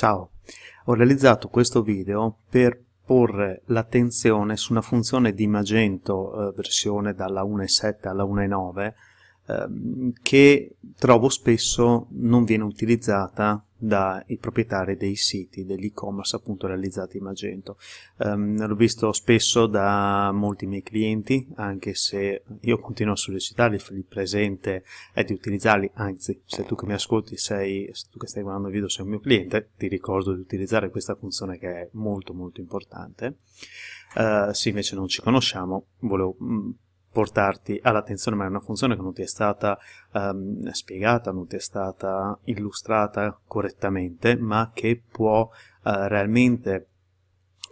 Ciao, ho realizzato questo video per porre l'attenzione su una funzione di Magento eh, versione dalla 1.7 alla 1.9 eh, che trovo spesso non viene utilizzata dai proprietari dei siti dell'e-commerce appunto realizzati in Magento. Um, l'ho visto spesso da molti miei clienti, anche se io continuo a sollecitarli, fargli presente e di utilizzarli, anzi se tu che mi ascolti sei, se tu che stai guardando il video sei un mio cliente, ti ricordo di utilizzare questa funzione che è molto molto importante. Uh, se invece non ci conosciamo, volevo... Mh, mm, portarti all'attenzione, ma è una funzione che non ti è stata um, spiegata, non ti è stata illustrata correttamente, ma che può uh, realmente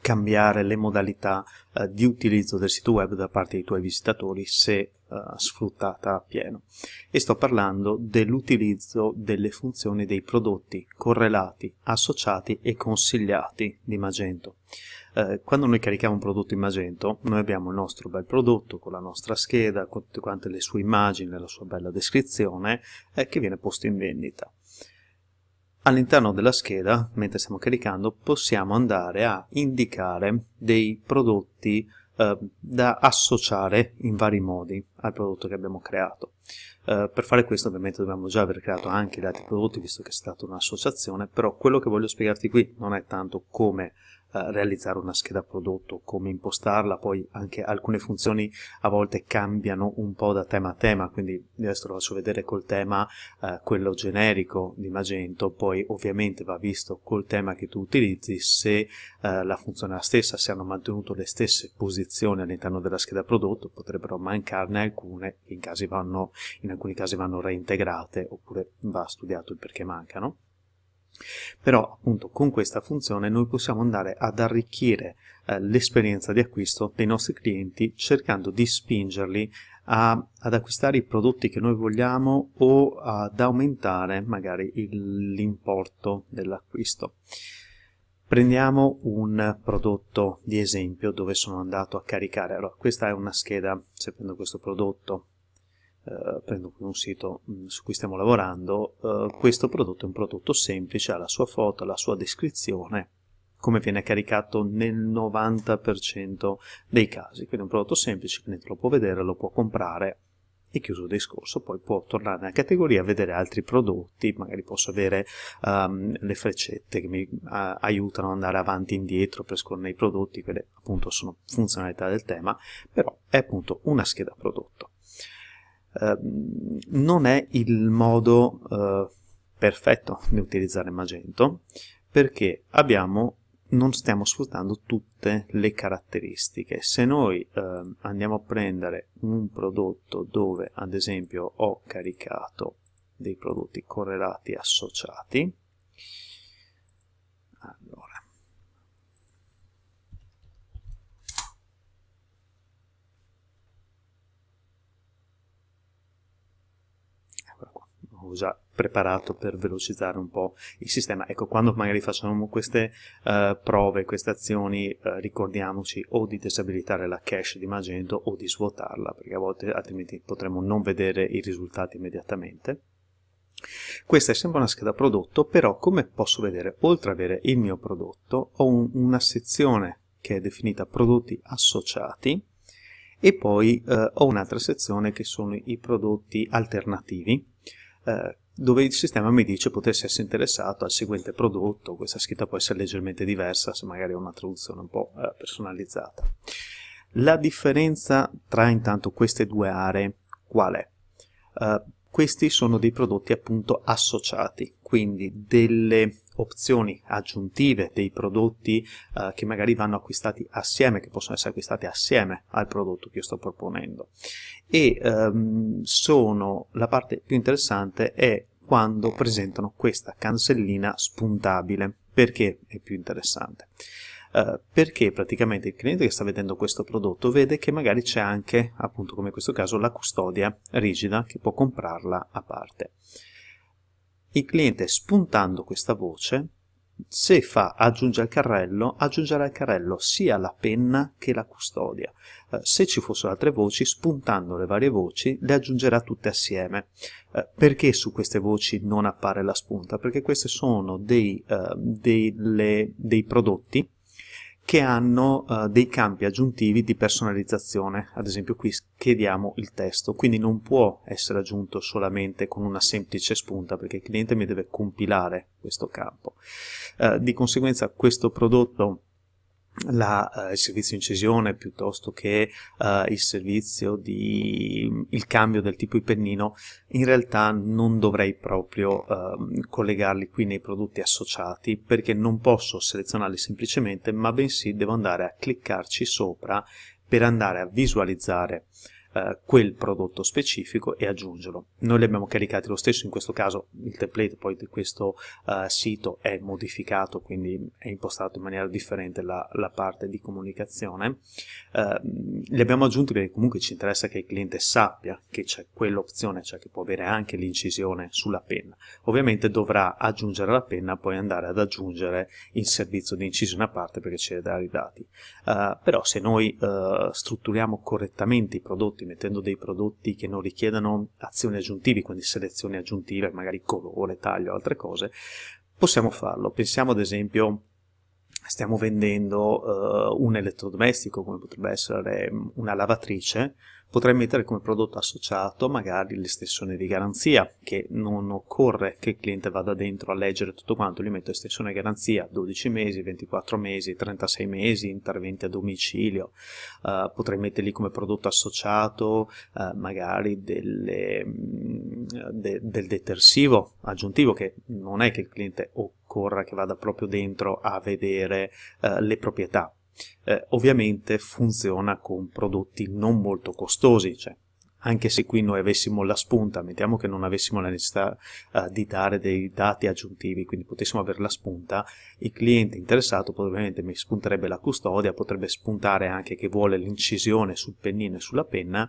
cambiare le modalità uh, di utilizzo del sito web da parte dei tuoi visitatori se eh, sfruttata a pieno. E sto parlando dell'utilizzo delle funzioni dei prodotti correlati, associati e consigliati di Magento. Eh, quando noi carichiamo un prodotto in Magento, noi abbiamo il nostro bel prodotto con la nostra scheda, con tutte quante le sue immagini, la sua bella descrizione, eh, che viene posto in vendita. All'interno della scheda, mentre stiamo caricando, possiamo andare a indicare dei prodotti Ehm, da associare in vari modi al prodotto che abbiamo creato. Eh, per fare questo ovviamente dobbiamo già aver creato anche i dati prodotti visto che è stata un'associazione, però quello che voglio spiegarti qui non è tanto come realizzare una scheda prodotto, come impostarla, poi anche alcune funzioni a volte cambiano un po' da tema a tema, quindi adesso lo faccio vedere col tema eh, quello generico di Magento, poi ovviamente va visto col tema che tu utilizzi se eh, la funzione è la stessa, se hanno mantenuto le stesse posizioni all'interno della scheda prodotto, potrebbero mancarne alcune che in, vanno, in alcuni casi vanno reintegrate oppure va studiato il perché mancano. Però appunto con questa funzione noi possiamo andare ad arricchire eh, l'esperienza di acquisto dei nostri clienti cercando di spingerli a, ad acquistare i prodotti che noi vogliamo o ad aumentare magari l'importo dell'acquisto. Prendiamo un prodotto di esempio dove sono andato a caricare, allora questa è una scheda, se prendo questo prodotto eh, prendo un sito mm, su cui stiamo lavorando, eh, questo prodotto è un prodotto semplice, ha la sua foto, la sua descrizione, come viene caricato nel 90% dei casi, quindi è un prodotto semplice, il lo può vedere, lo può comprare e chiuso il discorso, poi può tornare nella categoria a vedere altri prodotti, magari posso avere um, le freccette che mi uh, aiutano ad andare avanti e indietro per scorrere i prodotti, quelle appunto sono funzionalità del tema, però è appunto una scheda prodotto. Ehm, non è il modo uh, perfetto di utilizzare Magento perché abbiamo, non stiamo sfruttando tutte le caratteristiche. Se noi uh, andiamo a prendere un prodotto dove ad esempio ho caricato dei prodotti correlati associati, allora, già preparato per velocizzare un po' il sistema. Ecco, quando magari facciamo queste uh, prove, queste azioni, uh, ricordiamoci o di disabilitare la cache di Magento o di svuotarla, perché a volte altrimenti potremmo non vedere i risultati immediatamente. Questa è sempre una scheda prodotto, però come posso vedere, oltre ad avere il mio prodotto, ho un, una sezione che è definita prodotti associati e poi eh, ho un'altra sezione che sono i prodotti alternativi eh, dove il sistema mi dice potesse essere interessato al seguente prodotto, questa scritta può essere leggermente diversa se magari è una traduzione un po' eh, personalizzata. La differenza tra intanto queste due aree qual è? Uh, questi sono dei prodotti appunto associati, quindi delle opzioni aggiuntive dei prodotti eh, che magari vanno acquistati assieme, che possono essere acquistati assieme al prodotto che io sto proponendo. E ehm, sono la parte più interessante è quando presentano questa cancellina spuntabile. Perché è più interessante? Uh, perché praticamente il cliente che sta vedendo questo prodotto vede che magari c'è anche, appunto come in questo caso, la custodia rigida che può comprarla a parte il cliente spuntando questa voce se fa aggiunge al carrello, aggiungerà al carrello sia la penna che la custodia. Eh, se ci fossero altre voci, spuntando le varie voci, le aggiungerà tutte assieme. Eh, perché su queste voci non appare la spunta? Perché questi sono dei, eh, dei, le, dei prodotti che hanno eh, dei campi aggiuntivi di personalizzazione, ad esempio qui chiediamo il testo, quindi non può essere aggiunto solamente con una semplice spunta perché il cliente mi deve compilare questo campo. Eh, di conseguenza questo prodotto la, eh, il servizio incisione piuttosto che eh, il servizio di mm, il cambio del tipo di pennino in realtà non dovrei proprio eh, collegarli qui nei prodotti associati perché non posso selezionarli semplicemente ma bensì devo andare a cliccarci sopra per andare a visualizzare eh, quel prodotto specifico e aggiungerlo. Noi li abbiamo caricati lo stesso, in questo caso il template poi di questo eh, sito è modificato, quindi è impostato in maniera differente la, la parte di comunicazione. Eh, li abbiamo aggiunti perché comunque ci interessa che il cliente sappia che c'è quell'opzione, cioè che può avere anche l'incisione sulla penna. Ovviamente dovrà aggiungere la penna, poi andare ad aggiungere il servizio di incisione a parte perché ci darà i dati. Uh, però se noi uh, strutturiamo correttamente i prodotti prodotti, mettendo dei prodotti che non richiedano azioni aggiuntive, quindi selezioni aggiuntive, magari colore, taglio, altre cose, possiamo farlo. Pensiamo ad esempio stiamo vendendo uh, un elettrodomestico come potrebbe essere una lavatrice potrei mettere come prodotto associato magari l'estensione di garanzia, che non occorre che il cliente vada dentro a leggere tutto quanto, gli metto estensione garanzia 12 mesi, 24 mesi, 36 mesi, interventi a domicilio, uh, potrei metterli come prodotto associato uh, magari delle, mm, de, del detersivo aggiuntivo, che non è che il cliente occorra che vada proprio dentro a vedere uh, le proprietà, eh, ovviamente funziona con prodotti non molto costosi, cioè anche se qui noi avessimo la spunta, mettiamo che non avessimo la necessità uh, di dare dei dati aggiuntivi, quindi potessimo avere la spunta, il cliente interessato probabilmente mi spunterebbe la custodia, potrebbe spuntare anche che vuole l'incisione sul pennino e sulla penna,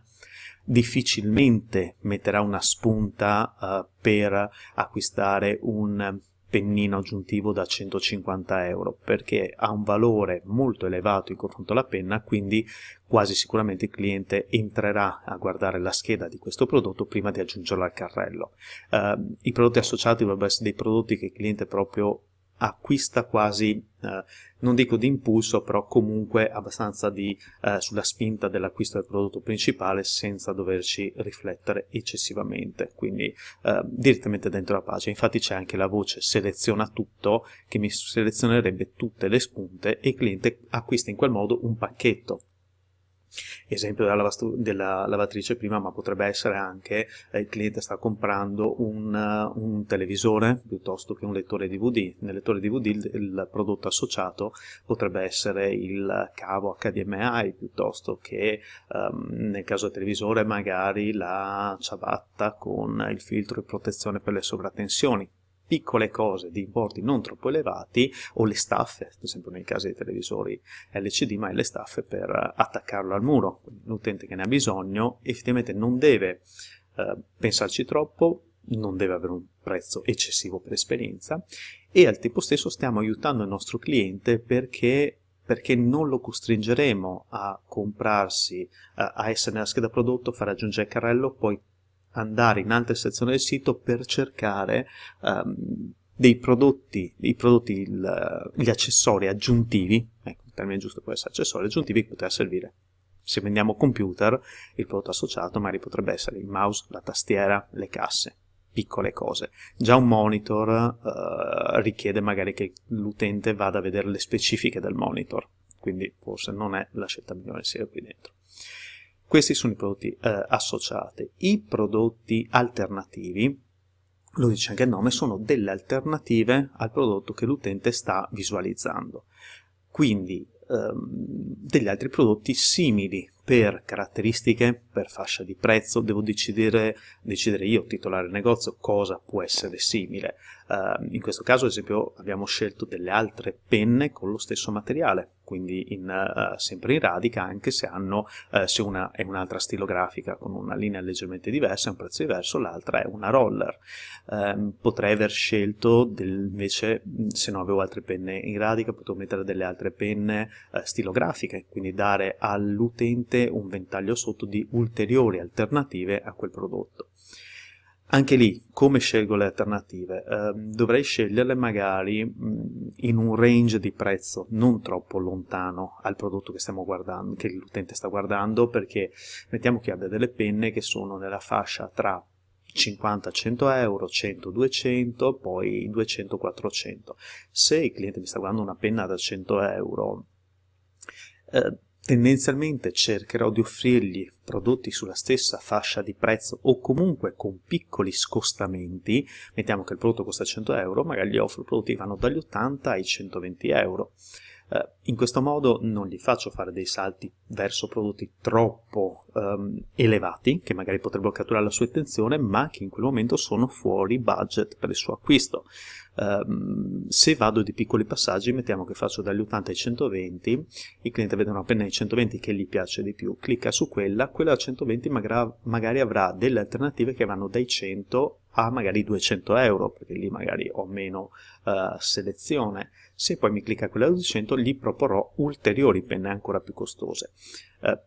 difficilmente metterà una spunta uh, per acquistare un pennino aggiuntivo da 150 euro perché ha un valore molto elevato in confronto alla penna quindi quasi sicuramente il cliente entrerà a guardare la scheda di questo prodotto prima di aggiungerlo al carrello eh, i prodotti associati dovrebbero essere dei prodotti che il cliente proprio acquista quasi, eh, non dico di impulso, però comunque abbastanza di, eh, sulla spinta dell'acquisto del prodotto principale senza doverci riflettere eccessivamente, quindi eh, direttamente dentro la pagina. Infatti c'è anche la voce seleziona tutto che mi selezionerebbe tutte le spunte e il cliente acquista in quel modo un pacchetto esempio della, lavastu- della, lavatrice prima, ma potrebbe essere anche eh, il cliente sta comprando un, uh, un, televisore piuttosto che un lettore DVD. Nel lettore DVD il, il prodotto associato potrebbe essere il cavo HDMI piuttosto che um, nel caso del televisore magari la ciabatta con il filtro di protezione per le sovrattensioni piccole cose di importi non troppo elevati o le staffe, ad esempio nei casi dei televisori LCD, ma le staffe per eh, attaccarlo al muro. l'utente che ne ha bisogno effettivamente non deve eh, pensarci troppo, non deve avere un prezzo eccessivo per esperienza e al tempo stesso stiamo aiutando il nostro cliente perché perché non lo costringeremo a comprarsi, eh, a essere nella scheda prodotto, far aggiungere il carrello, poi andare in altre sezioni del sito per cercare um, dei prodotti, i prodotti il, gli accessori aggiuntivi, ecco il termine giusto può essere accessori aggiuntivi che poteva servire. Se vendiamo computer, il prodotto associato magari potrebbe essere il mouse, la tastiera, le casse, piccole cose. Già un monitor eh, richiede magari che l'utente vada a vedere le specifiche del monitor, quindi forse non è la scelta migliore sia qui dentro. Questi sono i prodotti eh, associati. I prodotti alternativi, lo dice anche il nome, sono delle alternative al prodotto che l'utente sta visualizzando. Quindi ehm, degli altri prodotti simili per caratteristiche, per fascia di prezzo, devo decidere, decidere io, titolare del negozio, cosa può essere simile. Eh, in questo caso, ad esempio, abbiamo scelto delle altre penne con lo stesso materiale, quindi in, uh, sempre in radica, anche se, hanno, uh, se una è un'altra stilografica con una linea leggermente diversa, un prezzo diverso, l'altra è una roller. Um, potrei aver scelto del, invece, mm, se non avevo altre penne in radica, potevo mettere delle altre penne uh, stilografiche, quindi dare all'utente un ventaglio sotto di ulteriori alternative a quel prodotto. Anche lì, come scelgo le alternative? Eh, dovrei sceglierle magari in un range di prezzo non troppo lontano al prodotto che, stiamo guardando, che l'utente sta guardando, perché mettiamo che abbia delle penne che sono nella fascia tra 50, 100 euro, 100, 200, poi 200, 400. Se il cliente mi sta guardando una penna da 100 euro, eh, Tendenzialmente cercherò di offrirgli prodotti sulla stessa fascia di prezzo o comunque con piccoli scostamenti, mettiamo che il prodotto costa 100 euro, magari gli offro prodotti che vanno dagli 80 ai 120 euro. Eh, in questo modo non gli faccio fare dei salti verso prodotti troppo ehm, elevati, che magari potrebbero catturare la sua attenzione, ma che in quel momento sono fuori budget per il suo acquisto. Ehm, se vado di piccoli passaggi, mettiamo che faccio dagli 80 ai 120, il cliente vede una penna di 120 che gli piace di più, clicca su quella, quella a 120 magari, magari avrà delle alternative che vanno dai 100 a magari 200 euro, perché lì magari ho meno uh, selezione. Se poi mi clicca quella da 200, gli proporrò ulteriori penne ancora più costose. Uh,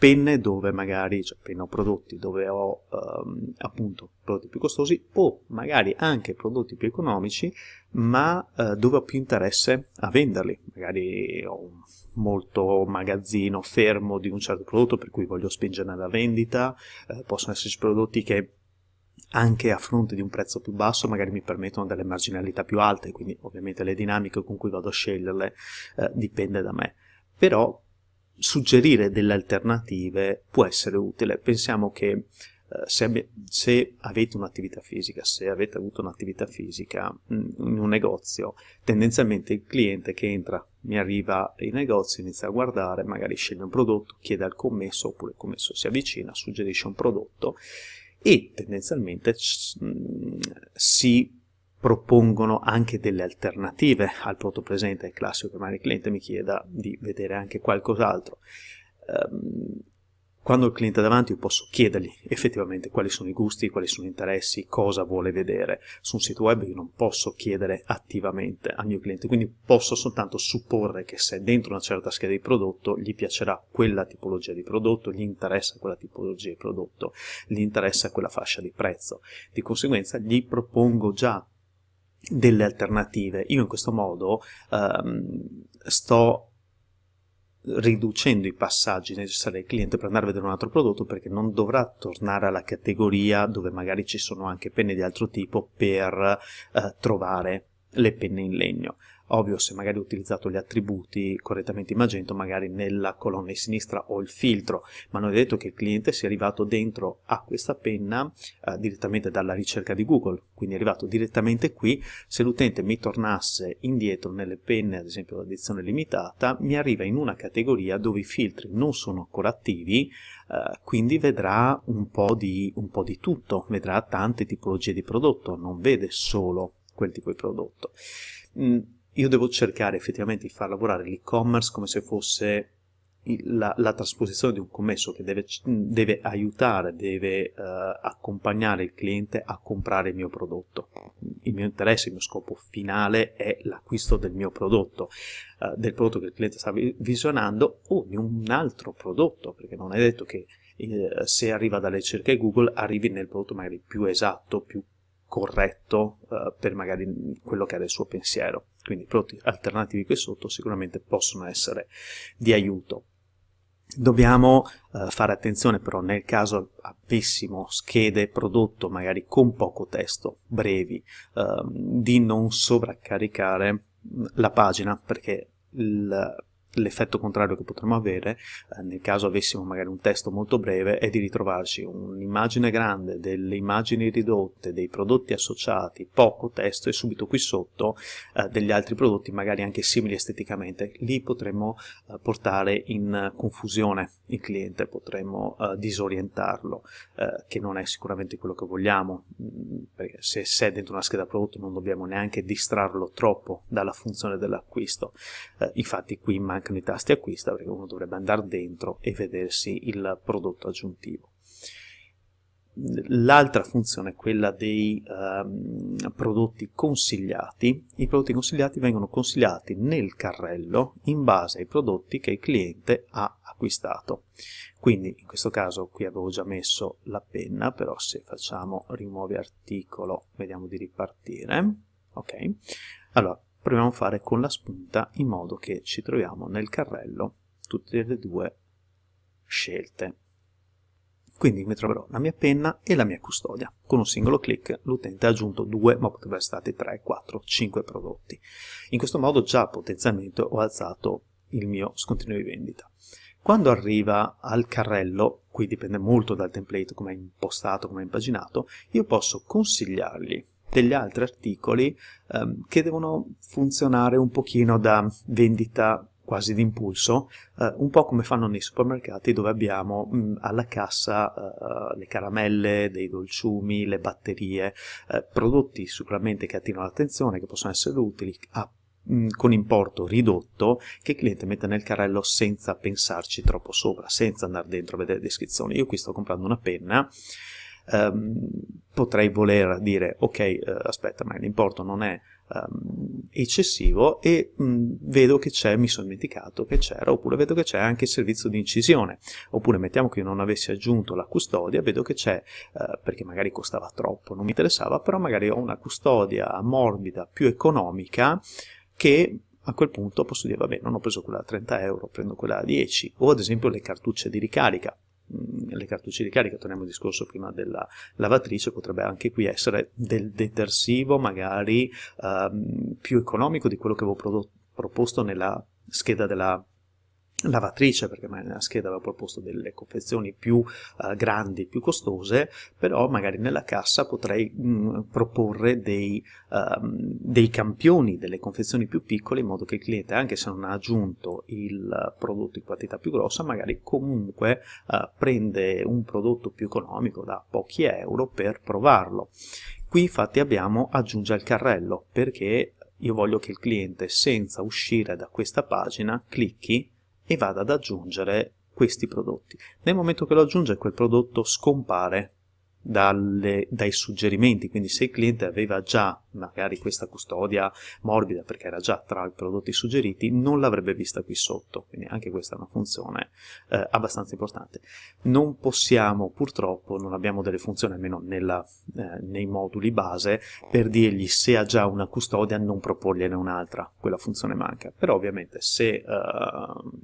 penne dove magari, cioè penne o prodotti dove ho ehm, appunto prodotti più costosi o magari anche prodotti più economici ma eh, dove ho più interesse a venderli, magari ho molto magazzino fermo di un certo prodotto per cui voglio spingere nella vendita, eh, possono esserci prodotti che anche a fronte di un prezzo più basso magari mi permettono delle marginalità più alte, quindi ovviamente le dinamiche con cui vado a sceglierle eh, dipende da me, però suggerire delle alternative può essere utile. Pensiamo che eh, se, se, avete un'attività fisica, se avete avuto un'attività fisica mm, in un negozio, tendenzialmente il cliente che entra, mi arriva in negozio, inizia a guardare, magari sceglie un prodotto, chiede al commesso, oppure il commesso si avvicina, suggerisce un prodotto e tendenzialmente mh, mm, si propongono anche delle alternative al prodotto presente, è classico che magari il cliente mi chieda di vedere anche qualcos'altro. Ehm, quando il cliente è davanti io posso chiedergli effettivamente quali sono i gusti, quali sono gli interessi, cosa vuole vedere. Su un sito web io non posso chiedere attivamente al mio cliente, quindi posso soltanto supporre che se dentro una certa scheda di prodotto gli piacerà quella tipologia di prodotto, gli interessa quella tipologia di prodotto, gli interessa quella fascia di prezzo. Di conseguenza gli propongo già delle alternative. Io in questo modo ehm, sto riducendo i passaggi necessari al cliente per andare a vedere un altro prodotto perché non dovrà tornare alla categoria dove magari ci sono anche penne di altro tipo per eh, trovare le penne in legno. Ovvio, se magari ho utilizzato gli attributi correttamente in Magento, magari nella colonna di sinistra ho il filtro, ma non è detto che il cliente sia arrivato dentro a questa penna eh, direttamente dalla ricerca di Google, quindi è arrivato direttamente qui. Se l'utente mi tornasse indietro nelle penne, ad esempio l'edizione limitata, mi arriva in una categoria dove i filtri non sono ancora attivi, eh, quindi vedrà un po, di, un po' di tutto, vedrà tante tipologie di prodotto, non vede solo quel tipo di prodotto. Mm io devo cercare effettivamente di far lavorare l'e-commerce come se fosse la, la trasposizione di un commesso che deve, deve aiutare, deve uh, accompagnare il cliente a comprare il mio prodotto. Il mio interesse, il mio scopo finale è l'acquisto del mio prodotto, uh, del prodotto che il cliente sta visionando o di un altro prodotto, perché non è detto che eh, se arriva dalle ricerche Google arrivi nel prodotto magari più esatto, più corretto eh, per magari quello che era il suo pensiero. Quindi i prodotti alternativi qui sotto sicuramente possono essere di aiuto. Dobbiamo eh, fare attenzione però nel caso avessimo schede prodotto magari con poco testo, brevi, eh, di non sovraccaricare mm, la pagina perché il l'effetto contrario che potremmo avere eh, nel caso avessimo magari un testo molto breve è di ritrovarci un'immagine grande, delle immagini ridotte, dei prodotti associati, poco testo e subito qui sotto eh, degli altri prodotti magari anche simili esteticamente. Lì potremmo eh, portare in confusione il cliente, potremmo eh, disorientarlo, eh, che non è sicuramente quello che vogliamo, mm, perché se, se è dentro una scheda prodotto non dobbiamo neanche distrarlo troppo dalla funzione dell'acquisto. Eh, infatti qui manca anche nei tasti acquista perché uno dovrebbe andare dentro e vedersi il prodotto aggiuntivo. L'altra funzione è quella dei um, prodotti consigliati. I prodotti consigliati vengono consigliati nel carrello in base ai prodotti che il cliente ha acquistato. Quindi in questo caso qui avevo già messo la penna, però se facciamo rimuovi articolo, vediamo di ripartire. Ok. Allora, proviamo a fare con la spunta in modo che ci troviamo nel carrello tutte e due scelte. Quindi mi troverò la mia penna e la mia custodia. Con un singolo clic l'utente ha aggiunto due, ma potrebbero essere stati 3, 4, 5 prodotti. In questo modo già potenzialmente ho alzato il mio scontrino di vendita. Quando arriva al carrello, qui dipende molto dal template, come è impostato, come è impaginato, io posso consigliargli degli altri articoli ehm, che devono funzionare un pochino da vendita quasi d'impulso, eh, un po' come fanno nei supermercati dove abbiamo mh, mm, alla cassa eh, le caramelle, dei dolciumi, le batterie, eh, prodotti sicuramente che attirano l'attenzione, che possono essere utili a, mm, con importo ridotto che il cliente mette nel carrello senza pensarci troppo sopra, senza andare dentro a vedere le descrizioni. Io qui sto comprando una penna ehm, potrei voler dire ok, eh, aspetta, ma l'importo non è ehm, eccessivo e mh, mm, vedo che c'è, mi sono dimenticato che c'era, oppure vedo che c'è anche il servizio di incisione, oppure mettiamo che io non avessi aggiunto la custodia, vedo che c'è, eh, perché magari costava troppo, non mi interessava, però magari ho una custodia morbida, più economica, che a quel punto posso dire, vabbè, non ho preso quella a 30 euro, prendo quella a 10, o ad esempio le cartucce di ricarica. Mm, le cartucce di carica, torniamo al discorso prima della lavatrice, potrebbe anche qui essere del detersivo magari ehm, più economico di quello che avevo prodotto, proposto nella scheda della lavatrice perché magari nella scheda aveva proposto delle confezioni più uh, grandi, più costose, però magari nella cassa potrei mh, mm, proporre dei, uh, dei, campioni, delle confezioni più piccole in modo che il cliente anche se non ha aggiunto il prodotto in quantità più grossa magari comunque uh, prende un prodotto più economico da pochi euro per provarlo. Qui infatti abbiamo aggiunge al carrello perché io voglio che il cliente senza uscire da questa pagina clicchi e vado ad aggiungere questi prodotti. Nel momento che lo aggiunge quel prodotto scompare dalle, dai suggerimenti, quindi se il cliente aveva già magari questa custodia morbida perché era già tra i prodotti suggeriti, non l'avrebbe vista qui sotto, quindi anche questa è una funzione eh, abbastanza importante. Non possiamo purtroppo, non abbiamo delle funzioni almeno nella, eh, nei moduli base per dirgli se ha già una custodia non proporgliene un'altra, quella funzione manca, però ovviamente se eh,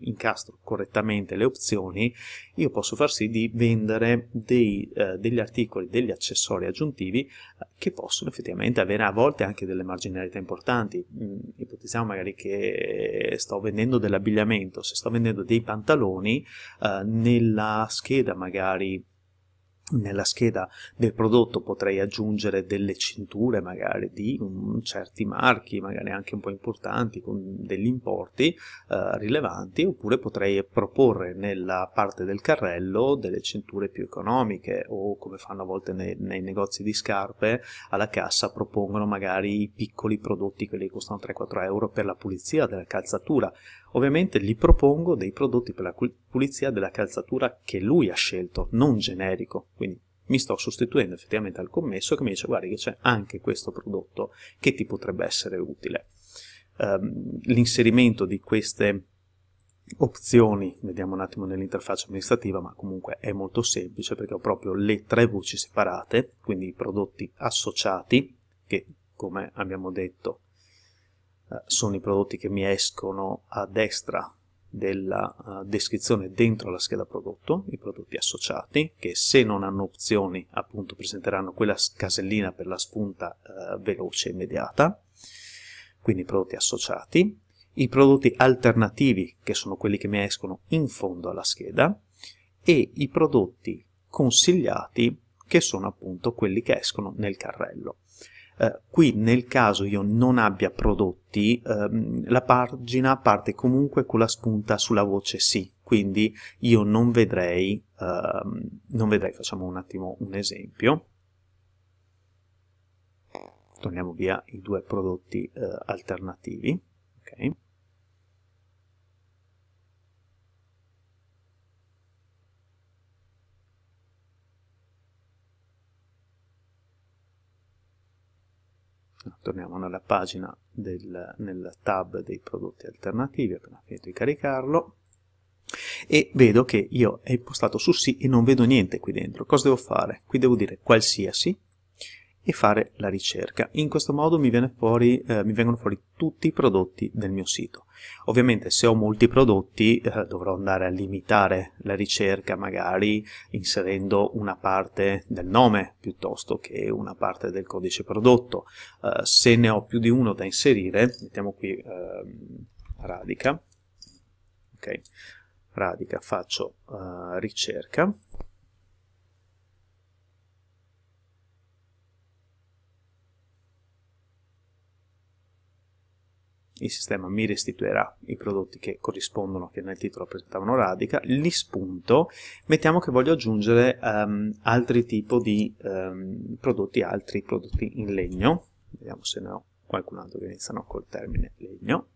incastro correttamente le opzioni io posso far sì di vendere dei, eh, degli articoli, degli accessori aggiuntivi eh, che possono effettivamente avere volte anche delle marginalità importanti. Mm, ipotizziamo magari che sto vendendo dell'abbigliamento, se sto vendendo dei pantaloni, eh, nella scheda magari nella scheda del prodotto potrei aggiungere delle cinture magari di um, certi marchi, magari anche un po' importanti, con degli importi eh, rilevanti, oppure potrei proporre nella parte del carrello delle cinture più economiche o come fanno a volte nei, nei negozi di scarpe, alla cassa propongono magari i piccoli prodotti, quelli che costano 3-4 euro per la pulizia della calzatura Ovviamente gli propongo dei prodotti per la pulizia della calzatura che lui ha scelto, non generico, quindi mi sto sostituendo effettivamente al commesso che mi dice guardi che c'è anche questo prodotto che ti potrebbe essere utile. Um, l'inserimento di queste opzioni, vediamo un attimo nell'interfaccia amministrativa, ma comunque è molto semplice perché ho proprio le tre voci separate, quindi i prodotti associati, che come abbiamo detto eh, sono i prodotti che mi escono a destra della eh, descrizione dentro la scheda prodotto, i prodotti associati, che se non hanno opzioni appunto presenteranno quella casellina per la spunta eh, veloce e immediata, quindi i prodotti associati, i prodotti alternativi che sono quelli che mi escono in fondo alla scheda e i prodotti consigliati che sono appunto quelli che escono nel carrello. Eh, qui nel caso io non abbia prodotti, ehm, la pagina parte comunque con la spunta sulla voce sì, quindi io non vedrei, ehm, non vedrei, facciamo un attimo un esempio, torniamo via i due prodotti eh, alternativi, ok? torniamo nella pagina del, nel tab dei prodotti alternativi, appena finito di caricarlo, e vedo che io ho impostato su sì e non vedo niente qui dentro. Cosa devo fare? Qui devo dire qualsiasi, e fare la ricerca. In questo modo mi, fuori, eh, mi, vengono fuori tutti i prodotti del mio sito. Ovviamente se ho molti prodotti eh, dovrò andare a limitare la ricerca magari inserendo una parte del nome piuttosto che una parte del codice prodotto. Eh, se ne ho più di uno da inserire, mettiamo qui ehm, radica, okay. radica, faccio eh, ricerca il sistema mi restituirà i prodotti che corrispondono, che nel titolo presentavano Radica, li spunto, mettiamo che voglio aggiungere um, altri tipi di um, prodotti, altri prodotti in legno, vediamo se ne ho qualcun altro che iniziano col termine legno,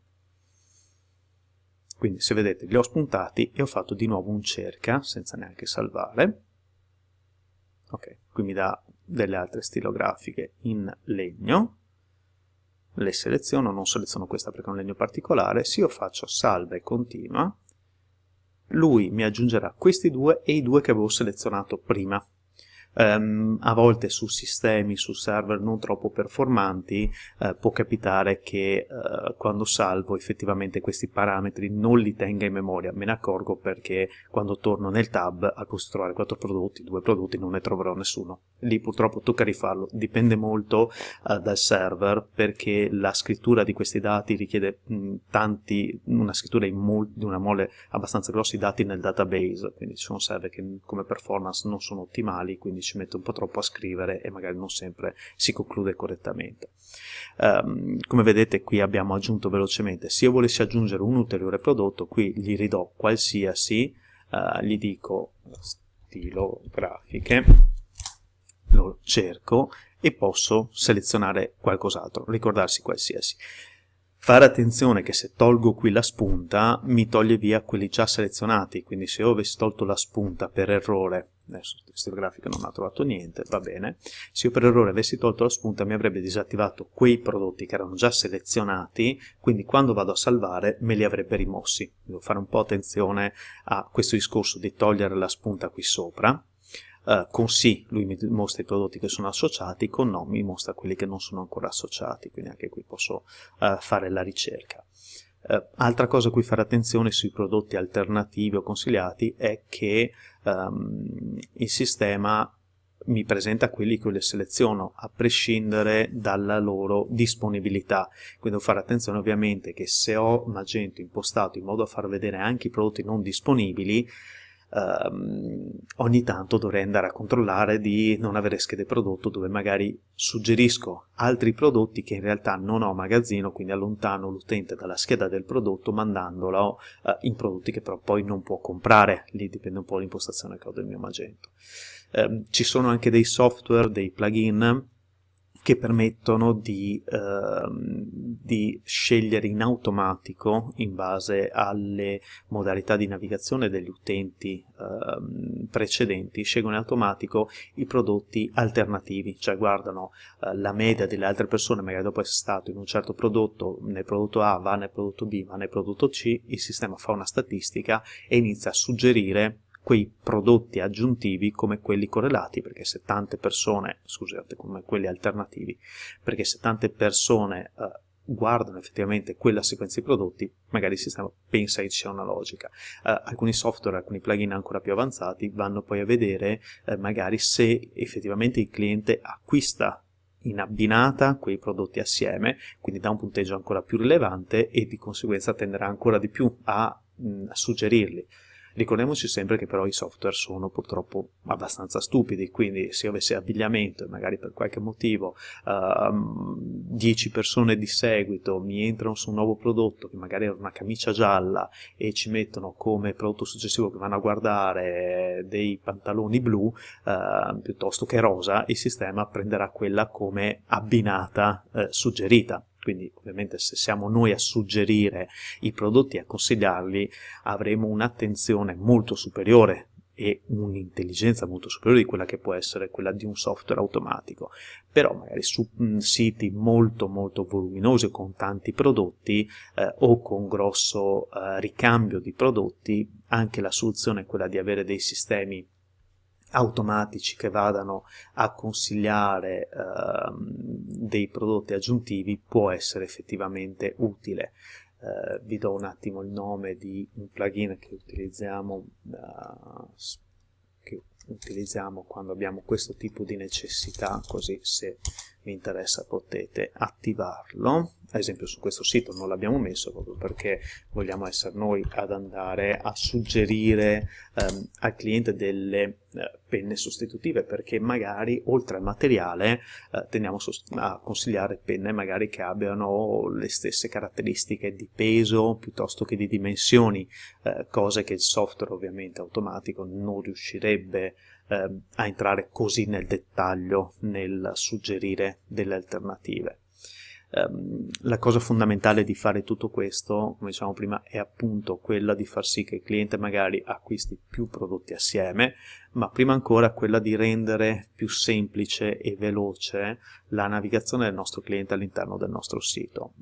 quindi se vedete li ho spuntati e ho fatto di nuovo un cerca senza neanche salvare, ok, qui mi dà delle altre stilografiche in legno, le seleziono, non seleziono questa perché è un legno particolare, se io faccio salva e continua, lui mi aggiungerà questi due e i due che avevo selezionato prima um, a volte su sistemi, su server non troppo performanti, uh, può capitare che uh, quando salvo effettivamente questi parametri non li tenga in memoria, me ne accorgo perché quando torno nel tab a costruire quattro prodotti, due prodotti, non ne troverò nessuno. Lì purtroppo tocca rifarlo, dipende molto uh, dal server perché la scrittura di questi dati richiede mh, mm, tanti, una scrittura di una mole abbastanza grossa di dati nel database, quindi ci sono server che come performance non sono ottimali, quindi quindi ci mette un po' troppo a scrivere e magari non sempre si conclude correttamente. Um, come vedete qui abbiamo aggiunto velocemente, se io volessi aggiungere un ulteriore prodotto, qui gli ridò qualsiasi, uh, gli dico stilo grafiche, lo cerco e posso selezionare qualcos'altro, ricordarsi qualsiasi. Fare attenzione che se tolgo qui la spunta mi toglie via quelli già selezionati, quindi se io avessi tolto la spunta per errore, adesso questo grafico non ha trovato niente, va bene, se io per errore avessi tolto la spunta mi avrebbe disattivato quei prodotti che erano già selezionati, quindi quando vado a salvare me li avrebbe rimossi. Devo fare un po' attenzione a questo discorso di togliere la spunta qui sopra, eh, con sì lui mi mostra i prodotti che sono associati, con no mi mostra quelli che non sono ancora associati, quindi anche qui posso eh, fare la ricerca. Eh, altra cosa a cui fare attenzione sui prodotti alternativi o consigliati è che ehm, il sistema mi presenta quelli che io le seleziono a prescindere dalla loro disponibilità quindi devo fare attenzione ovviamente che se ho Magento impostato in modo a far vedere anche i prodotti non disponibili ehm, ogni tanto dovrei andare a controllare di non avere schede prodotto dove magari suggerisco altri prodotti che in realtà non ho magazzino, quindi allontano l'utente dalla scheda del prodotto mandandolo eh, in prodotti che però poi non può comprare, lì dipende un po' l'impostazione che ho del mio Magento. Eh, ci sono anche dei software, dei plugin che permettono di, eh, di, scegliere in automatico, in base alle modalità di navigazione degli utenti eh, precedenti, scegliono in automatico i prodotti alternativi, cioè guardano eh, la media delle altre persone, magari dopo essere stato in un certo prodotto, nel prodotto A va nel prodotto B, va nel prodotto C, il sistema fa una statistica e inizia a suggerire quei prodotti aggiuntivi come quelli correlati, perché se tante persone, scusate, come quelli alternativi, perché se tante persone eh, guardano effettivamente quella sequenza di prodotti, magari il sistema pensa che c'è una logica. Eh, alcuni software, alcuni plugin ancora più avanzati vanno poi a vedere eh, magari se effettivamente il cliente acquista in abbinata quei prodotti assieme, quindi dà un punteggio ancora più rilevante e di conseguenza tenderà ancora di più a, mh, mm, a suggerirli. Ricordiamoci sempre che però i software sono purtroppo abbastanza stupidi, quindi se io avessi abbigliamento e magari per qualche motivo 10 ehm, persone di seguito mi entrano su un nuovo prodotto che magari era una camicia gialla e ci mettono come prodotto successivo che vanno a guardare dei pantaloni blu uh, piuttosto che rosa, il sistema prenderà quella come abbinata uh, suggerita quindi ovviamente se siamo noi a suggerire i prodotti e a consigliarli avremo un'attenzione molto superiore e un'intelligenza molto superiore di quella che può essere quella di un software automatico, però magari su siti molto molto voluminosi con tanti prodotti eh, o con grosso eh, ricambio di prodotti, anche la soluzione è quella di avere dei sistemi automatici che vadano a consigliare eh, dei prodotti aggiuntivi può essere effettivamente utile. Eh, vi do un attimo il nome di un plugin che utilizziamo, eh, che utilizziamo quando abbiamo questo tipo di necessità, così se vi interessa potete attivarlo ad esempio su questo sito non l'abbiamo messo proprio perché vogliamo essere noi ad andare a suggerire ehm, al cliente delle eh, penne sostitutive perché magari oltre al materiale eh, tendiamo a consigliare penne magari che abbiano le stesse caratteristiche di peso piuttosto che di dimensioni eh, cose che il software ovviamente automatico non riuscirebbe ehm, a entrare così nel dettaglio nel suggerire delle alternative ehm, la cosa fondamentale di fare tutto questo, come diciamo prima, è appunto quella di far sì che il cliente magari acquisti più prodotti assieme, ma prima ancora quella di rendere più semplice e veloce la navigazione del nostro cliente all'interno del nostro sito.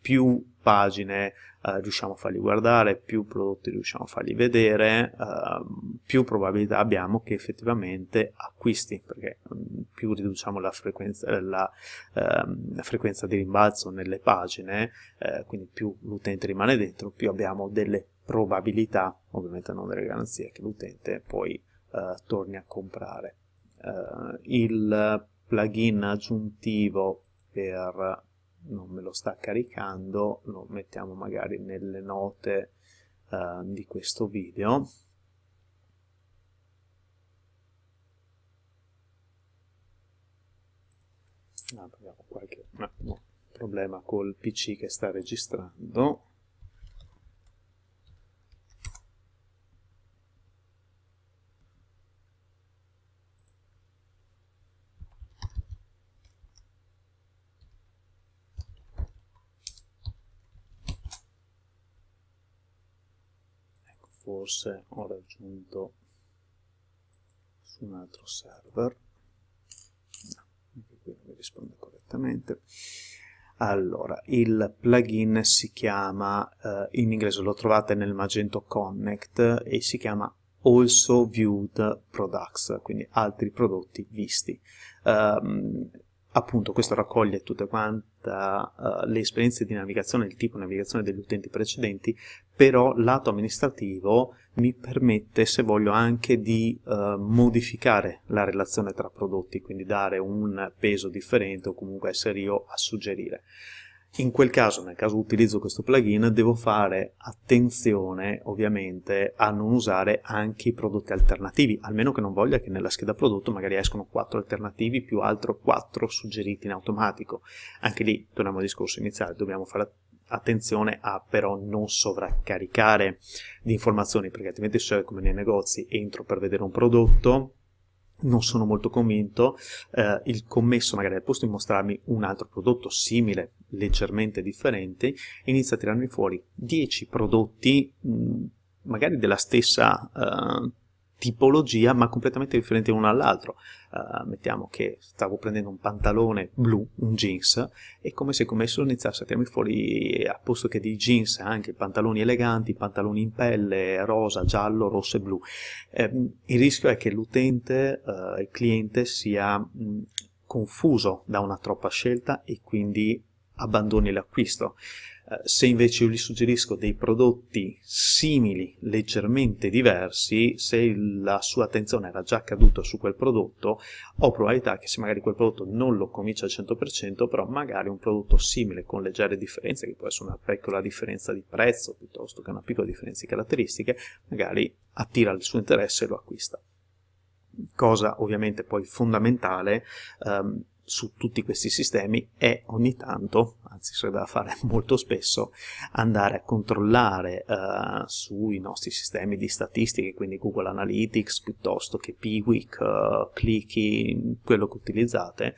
Più pagine eh, riusciamo a fargli guardare, più prodotti riusciamo a fargli vedere, eh, più probabilità abbiamo che effettivamente acquisti, perché mm, più riduciamo la frequenza, eh, la, ehm, la frequenza, di rimbalzo nelle pagine, eh, quindi più l'utente rimane dentro, più abbiamo delle probabilità, ovviamente non delle garanzie, che l'utente poi eh, torni a comprare. Eh, il plugin aggiuntivo per non me lo sta caricando, lo mettiamo magari nelle note eh, di questo video. Ah, abbiamo qualche no, problema col PC che sta registrando. forse ho raggiunto su un altro server no, anche qui non mi risponde correttamente allora, il plugin si chiama, eh, in inglese lo trovate nel Magento Connect e si chiama Also Viewed Products, quindi altri prodotti visti. Um, appunto questo raccoglie tutte quante uh, le esperienze di navigazione, il tipo di navigazione degli utenti precedenti però lato amministrativo mi permette, se voglio, anche di eh, modificare la relazione tra prodotti, quindi dare un peso differente o comunque essere io a suggerire. In quel caso, nel caso utilizzo questo plugin, devo fare attenzione ovviamente a non usare anche i prodotti alternativi, almeno che non voglia che nella scheda prodotto magari escono quattro alternativi più altro quattro suggeriti in automatico. Anche lì, torniamo al discorso iniziale, dobbiamo fare attenzione attenzione a però non sovraccaricare di informazioni perché altrimenti se come nei negozi entro per vedere un prodotto non sono molto convinto eh, il commesso magari al posto di mostrarmi un altro prodotto simile leggermente differente inizia a tirarmi fuori 10 prodotti mh, mm, magari della stessa eh, tipologia ma completamente differente l'uno all'altro. Uh, mettiamo che stavo prendendo un pantalone blu, un jeans, e come se commesso iniziasse a tirarmi fuori, a posto che di jeans, anche pantaloni eleganti, pantaloni in pelle, rosa, giallo, rosso e blu. Um, il rischio è che l'utente, uh, il cliente, sia mh, mm, confuso da una troppa scelta e quindi abbandoni l'acquisto. Eh, se invece io gli suggerisco dei prodotti simili, leggermente diversi, se la sua attenzione era già caduta su quel prodotto, ho probabilità che se magari quel prodotto non lo comincia al 100%, però magari un prodotto simile con leggere differenze, che può essere una piccola differenza di prezzo piuttosto che una piccola differenza di caratteristiche, magari attira il suo interesse e lo acquista. Cosa ovviamente poi fondamentale. Um, su tutti questi sistemi è ogni tanto, anzi sarebbe da fare molto spesso, andare a controllare eh, sui nostri sistemi di statistiche, quindi Google Analytics piuttosto che Piwik, eh, Clicky, quello che utilizzate,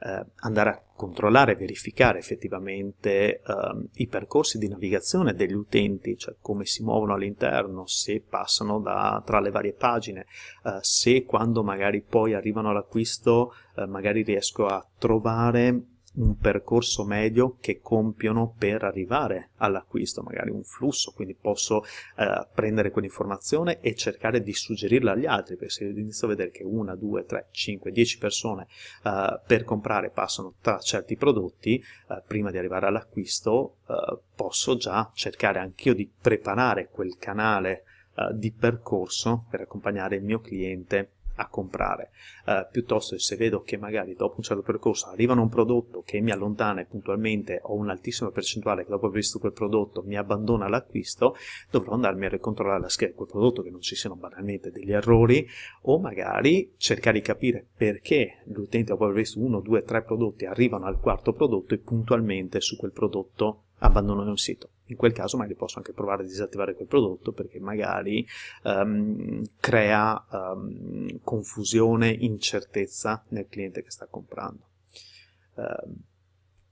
eh, andare a controllare e verificare effettivamente ehm, i percorsi di navigazione degli utenti, cioè come si muovono all'interno, se passano da, tra le varie pagine, eh, se quando magari poi arrivano all'acquisto eh, magari riesco a trovare un percorso medio che compiono per arrivare all'acquisto, magari un flusso, quindi posso eh, prendere quell'informazione e cercare di suggerirla agli altri, perché se inizio a vedere che una, due, tre, cinque, dieci persone eh, per comprare passano tra certi prodotti, eh, prima di arrivare all'acquisto eh, posso già cercare anch'io di preparare quel canale eh, di percorso per accompagnare il mio cliente a comprare, eh, piuttosto se vedo che magari dopo un certo percorso arrivano un prodotto che mi allontana e puntualmente ho un'altissima percentuale che dopo aver visto quel prodotto mi abbandona l'acquisto, dovrò andarmi a ricontrollare la scheda di quel prodotto che non ci siano banalmente degli errori o magari cercare di capire perché l'utente dopo aver visto uno, due, tre prodotti arrivano al quarto prodotto e puntualmente su quel prodotto abbandonano il sito in quel caso magari posso anche provare a disattivare quel prodotto perché magari um, crea um, confusione, incertezza nel cliente che sta comprando. Uh,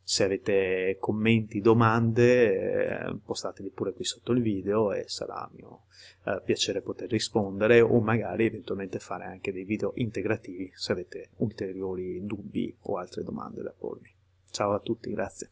se avete commenti, domande, eh, postateli pure qui sotto il video e sarà mio eh, piacere poter rispondere o magari eventualmente fare anche dei video integrativi se avete ulteriori dubbi o altre domande da pormi. Ciao a tutti, grazie.